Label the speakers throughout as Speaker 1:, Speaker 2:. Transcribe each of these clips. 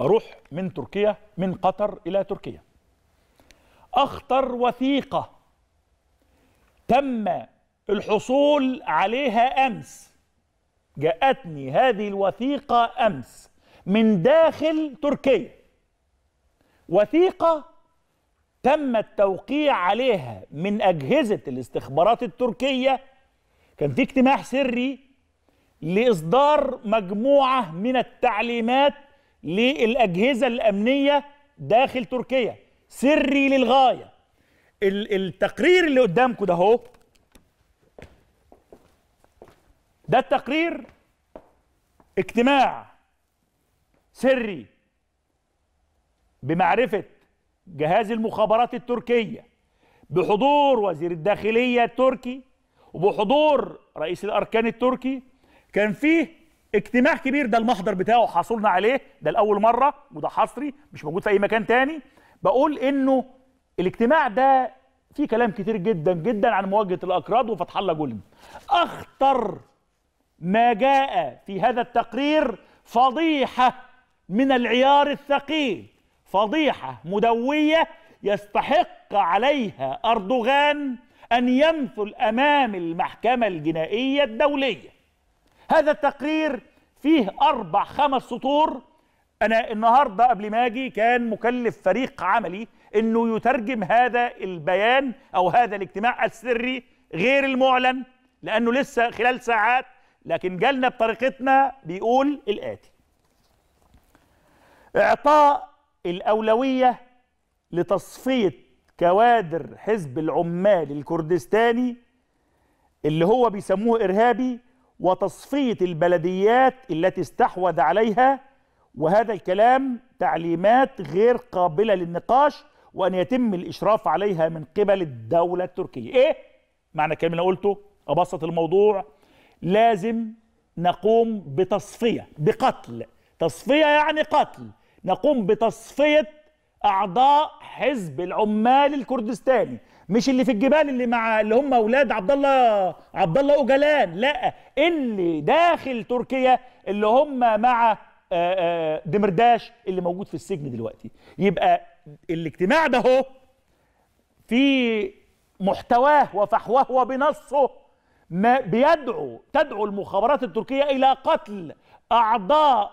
Speaker 1: أروح من تركيا من قطر إلى تركيا أخطر وثيقة تم الحصول عليها أمس جاءتني هذه الوثيقة أمس من داخل تركيا وثيقة تم التوقيع عليها من أجهزة الاستخبارات التركية كان في اجتماع سري لإصدار مجموعة من التعليمات للأجهزة الأمنية داخل تركيا سري للغاية التقرير اللي قدامكم ده اهو ده التقرير اجتماع سري بمعرفة جهاز المخابرات التركية بحضور وزير الداخلية التركي وبحضور رئيس الأركان التركي كان فيه اجتماع كبير ده المحضر بتاعه حصلنا عليه ده لاول مره وده حصري مش موجود في اي مكان تاني بقول انه الاجتماع ده فيه كلام كتير جدا جدا عن مواجهه الاكراد وفتح الله جولن اخطر ما جاء في هذا التقرير فضيحه من العيار الثقيل فضيحه مدويه يستحق عليها اردوغان ان يمثل امام المحكمه الجنائيه الدوليه هذا التقرير فيه أربع خمس سطور أنا النهاردة قبل ما أجي كان مكلف فريق عملي أنه يترجم هذا البيان أو هذا الاجتماع السري غير المعلن لأنه لسه خلال ساعات لكن جالنا بطريقتنا بيقول الآتي إعطاء الأولوية لتصفية كوادر حزب العمال الكردستاني اللي هو بيسموه إرهابي وتصفية البلديات التي استحوذ عليها وهذا الكلام تعليمات غير قابلة للنقاش وأن يتم الإشراف عليها من قبل الدولة التركية إيه؟ معنى الكلام اللي قلته أبسط الموضوع لازم نقوم بتصفية بقتل تصفية يعني قتل نقوم بتصفية أعضاء حزب العمال الكردستاني مش اللي في الجبال اللي مع اللي هم اولاد عبد الله عبد الله اوجلان لا اللي داخل تركيا اللي هم مع آه، آه، دمرداش اللي موجود في السجن دلوقتي يبقى الاجتماع ده هو في محتواه وفحواه وبنصه ما بيدعو تدعو المخابرات التركية إلى قتل أعضاء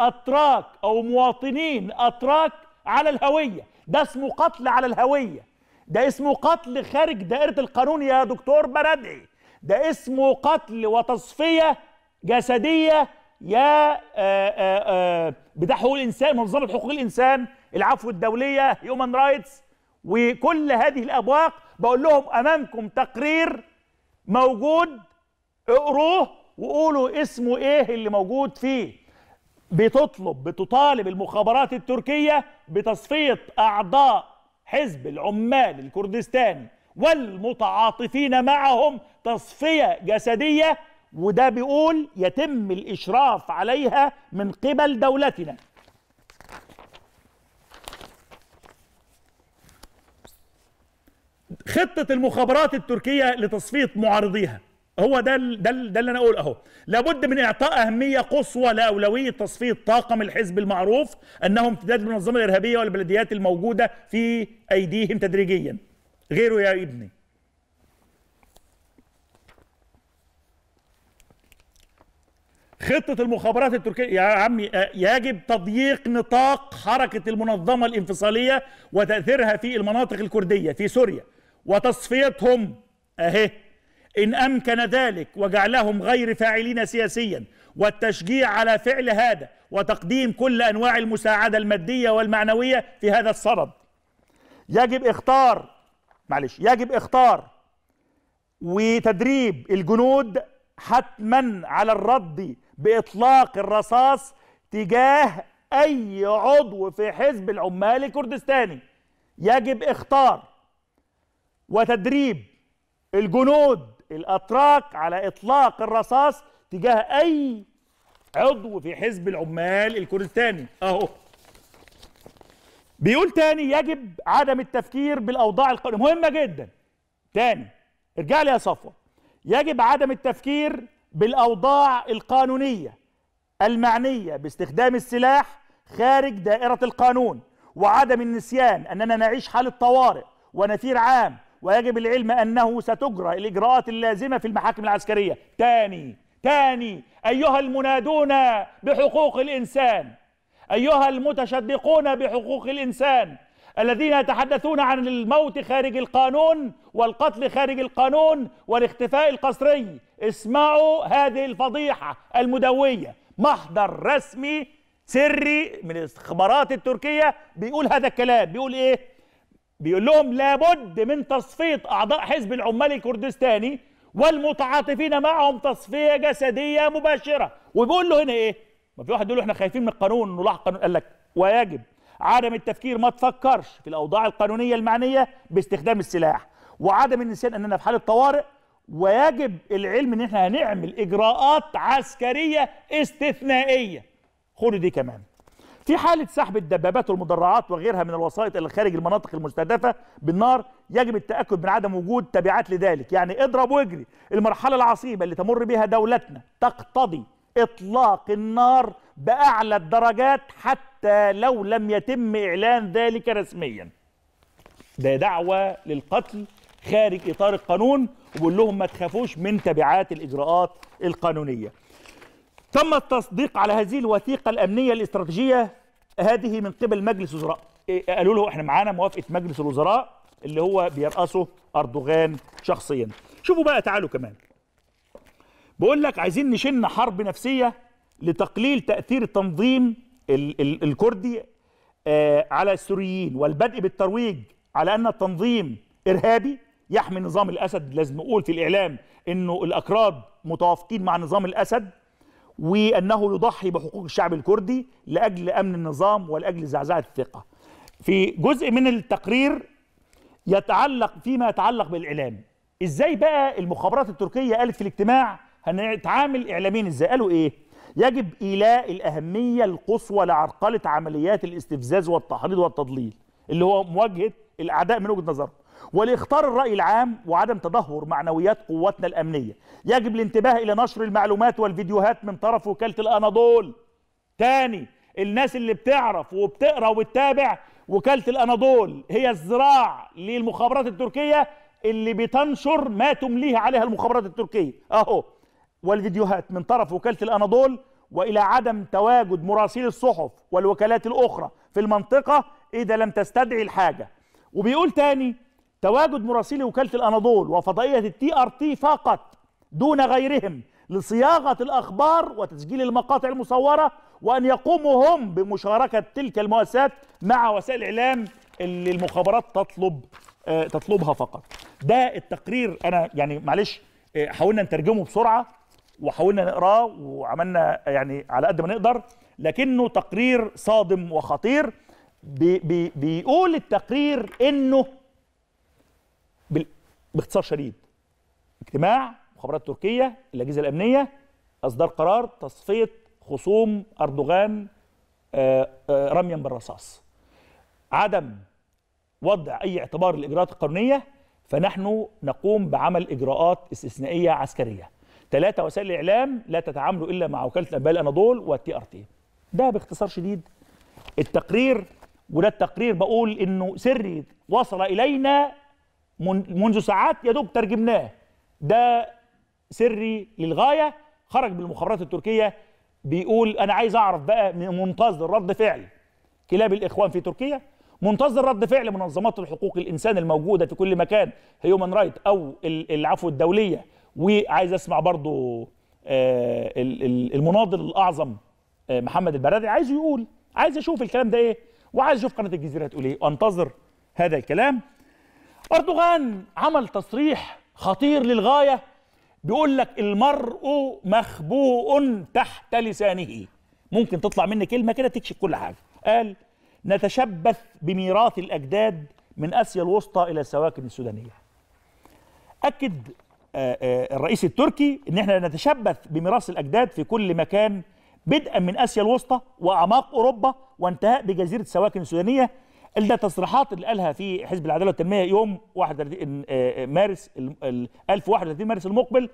Speaker 1: أتراك أو مواطنين أتراك على الهوية ده اسمه قتل على الهوية ده اسمه قتل خارج دائرة القانون يا دكتور بردعي ده اسمه قتل وتصفية جسدية يا آه، آه، آه، بتاع حقوق الإنسان منظمة حقوق الإنسان العفو الدولية هيومن رايتس وكل هذه الأبواق بقول لهم أمامكم تقرير موجود اقروه وقولوا اسمه ايه اللي موجود فيه بتطلب بتطالب المخابرات التركية بتصفية أعضاء حزب العمال الكردستاني والمتعاطفين معهم تصفية جسدية وده بيقول يتم الإشراف عليها من قبل دولتنا خطة المخابرات التركية لتصفية معارضيها هو ده ده, ده اللي انا اقول اهو لابد من اعطاء اهميه قصوى لاولويه تصفيه طاقم الحزب المعروف انه امتداد للمنظمه الارهابيه والبلديات الموجوده في ايديهم تدريجيا غيره يا ابني خطة المخابرات التركية يا عمي يجب تضييق نطاق حركة المنظمة الانفصالية وتأثيرها في المناطق الكردية في سوريا وتصفيتهم أهي إن أمكن ذلك وجعلهم غير فاعلين سياسيا والتشجيع على فعل هذا وتقديم كل أنواع المساعدة المادية والمعنوية في هذا الصدد يجب اختار معلش يجب اختار وتدريب الجنود حتما على الرد بإطلاق الرصاص تجاه أي عضو في حزب العمال الكردستاني يجب اختار وتدريب الجنود الأتراك على إطلاق الرصاص تجاه أي عضو في حزب العمال الكردستاني أهو بيقول تاني يجب عدم التفكير بالأوضاع القانونية مهمة جدا تاني ارجع لي يا صفوة يجب عدم التفكير بالأوضاع القانونية المعنية باستخدام السلاح خارج دائرة القانون وعدم النسيان أننا نعيش حالة طوارئ ونفير عام ويجب العلم أنه ستجرى الإجراءات اللازمة في المحاكم العسكرية تاني تاني أيها المنادون بحقوق الإنسان أيها المتشدقون بحقوق الإنسان الذين يتحدثون عن الموت خارج القانون والقتل خارج القانون والاختفاء القسري اسمعوا هذه الفضيحة المدوية محضر رسمي سري من الاستخبارات التركية بيقول هذا الكلام بيقول ايه بيقول لهم لابد من تصفية أعضاء حزب العمال الكردستاني والمتعاطفين معهم تصفية جسدية مباشرة وبيقول له هنا إيه؟ ما في واحد يقول له إحنا خايفين من القانون نلاحق القانون قال لك ويجب عدم التفكير ما تفكرش في الأوضاع القانونية المعنية باستخدام السلاح وعدم النسيان أننا في حالة طوارئ ويجب العلم إن إحنا هنعمل إجراءات عسكرية استثنائية خدوا دي كمان في حالة سحب الدبابات والمدرعات وغيرها من الوسائط إلى خارج المناطق المستهدفة بالنار يجب التأكد من عدم وجود تبعات لذلك يعني اضرب واجري المرحلة العصيبة اللي تمر بها دولتنا تقتضي إطلاق النار بأعلى الدرجات حتى لو لم يتم إعلان ذلك رسميا ده دعوة للقتل خارج إطار القانون وبقول لهم ما تخافوش من تبعات الإجراءات القانونية تم التصديق على هذه الوثيقة الأمنية الاستراتيجية هذه من قبل مجلس وزراء إيه، إيه، قالوا له احنا معانا موافقة مجلس الوزراء اللي هو بيرأسه أردوغان شخصيا شوفوا بقى تعالوا كمان بقول لك عايزين نشن حرب نفسية لتقليل تأثير التنظيم ال ال الكردي آه على السوريين والبدء بالترويج على أن التنظيم إرهابي يحمي نظام الأسد لازم نقول في الإعلام أنه الأكراد متوافقين مع نظام الأسد وأنه يضحي بحقوق الشعب الكردي لأجل أمن النظام ولأجل زعزعة الثقة في جزء من التقرير يتعلق فيما يتعلق بالإعلام إزاي بقى المخابرات التركية قالت في الاجتماع هنتعامل إعلاميا إزاي قالوا إيه يجب إيلاء الأهمية القصوى لعرقلة عمليات الاستفزاز والتحريض والتضليل اللي هو مواجهة الأعداء من وجهة نظرهم ولاختار الرأي العام وعدم تدهور معنويات قواتنا الأمنية يجب الانتباه إلى نشر المعلومات والفيديوهات من طرف وكالة الأناضول تاني الناس اللي بتعرف وبتقرأ وبتتابع وكالة الأناضول هي الذراع للمخابرات التركية اللي بتنشر ما تمليه عليها المخابرات التركية أهو والفيديوهات من طرف وكالة الأناضول وإلى عدم تواجد مراسلي الصحف والوكالات الأخرى في المنطقة إذا لم تستدعي الحاجة وبيقول تاني تواجد مراسلي وكالة الأناضول وفضائية التي ار تي فقط دون غيرهم لصياغة الأخبار وتسجيل المقاطع المصورة وأن يقوموا هم بمشاركة تلك المؤسسات مع وسائل الإعلام اللي المخابرات تطلب آه، تطلبها فقط ده التقرير أنا يعني معلش آه، حاولنا نترجمه بسرعة وحاولنا نقراه وعملنا يعني على قد ما نقدر لكنه تقرير صادم وخطير بي بي بيقول التقرير انه باختصار شديد اجتماع مخابرات تركية الاجهزه الامنيه اصدار قرار تصفيه خصوم اردوغان آه، آه، رميا بالرصاص عدم وضع اي اعتبار للاجراءات القانونيه فنحن نقوم بعمل اجراءات استثنائيه عسكريه ثلاثه وسائل الاعلام لا تتعاملوا الا مع وكاله الانباء الاناضول والتي ار تي ده باختصار شديد التقرير وده التقرير بقول انه سري وصل الينا منذ ساعات يا دوب ترجمناه ده سري للغايه خرج بالمخابرات التركيه بيقول انا عايز اعرف بقى منتظر رد فعل كلاب الاخوان في تركيا منتظر رد فعل منظمات الحقوق الانسان الموجوده في كل مكان هيومن رايت او العفو الدوليه وعايز اسمع برضو آه، المناضل الاعظم آه، محمد البرادعي عايز يقول عايز اشوف الكلام ده ايه وعايز اشوف قناه الجزيره هتقول ايه وانتظر هذا الكلام أردوغان عمل تصريح خطير للغاية بيقول لك المرء مخبوء تحت لسانه ممكن تطلع مني كلمة كده تكشف كل حاجة قال نتشبث بميراث الأجداد من آسيا الوسطى إلى السواكن السودانية أكد آه، آه، الرئيس التركي إن احنا نتشبث بميراث الأجداد في كل مكان بدءا من آسيا الوسطى وأعماق أوروبا وانتهاء بجزيرة السواكن السودانية ده تصريحات اللي قالها في حزب العداله والتنميه يوم 31 آه، آه، مارس 1031 مارس المقبل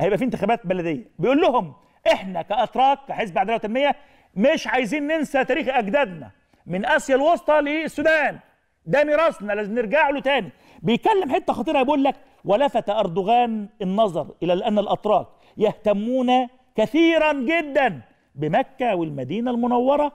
Speaker 1: هيبقى في انتخابات بلديه بيقول لهم احنا كاتراك كحزب عداله وتنميه مش عايزين ننسى تاريخ اجدادنا من اسيا الوسطى للسودان ده ميراثنا لازم نرجع له تاني بيتكلم حته خطيره بيقول لك ولفت اردوغان النظر الى ان الاتراك يهتمون كثيرا جدا بمكه والمدينه المنوره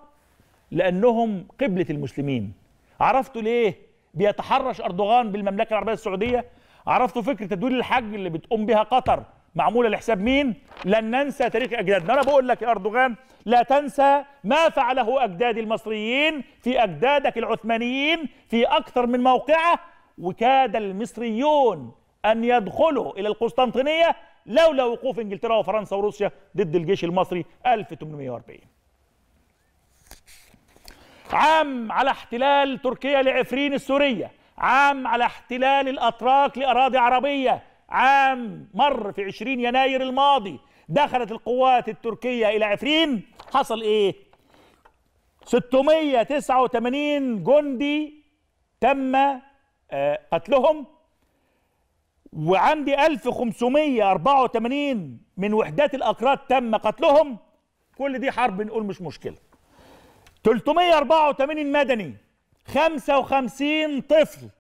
Speaker 1: لانهم قبله المسلمين عرفتوا ليه بيتحرش أردوغان بالمملكة العربية السعودية عرفتوا فكرة تدوير الحج اللي بتقوم بها قطر معمولة لحساب مين لن ننسى تاريخ أجدادنا أنا بقول لك يا أردوغان لا تنسى ما فعله أجدادي المصريين في أجدادك العثمانيين في أكثر من موقعه وكاد المصريون أن يدخلوا إلى القسطنطينية لولا وقوف إنجلترا وفرنسا وروسيا ضد الجيش المصري 1840 عام على احتلال تركيا لعفرين السورية عام على احتلال الأتراك لأراضي عربية عام مر في 20 يناير الماضي دخلت القوات التركية إلى عفرين حصل إيه؟ 689 جندي تم آه، قتلهم وعندي 1584 من وحدات الأكراد تم قتلهم كل دي حرب نقول مش مشكله 384 مدني 55 طفل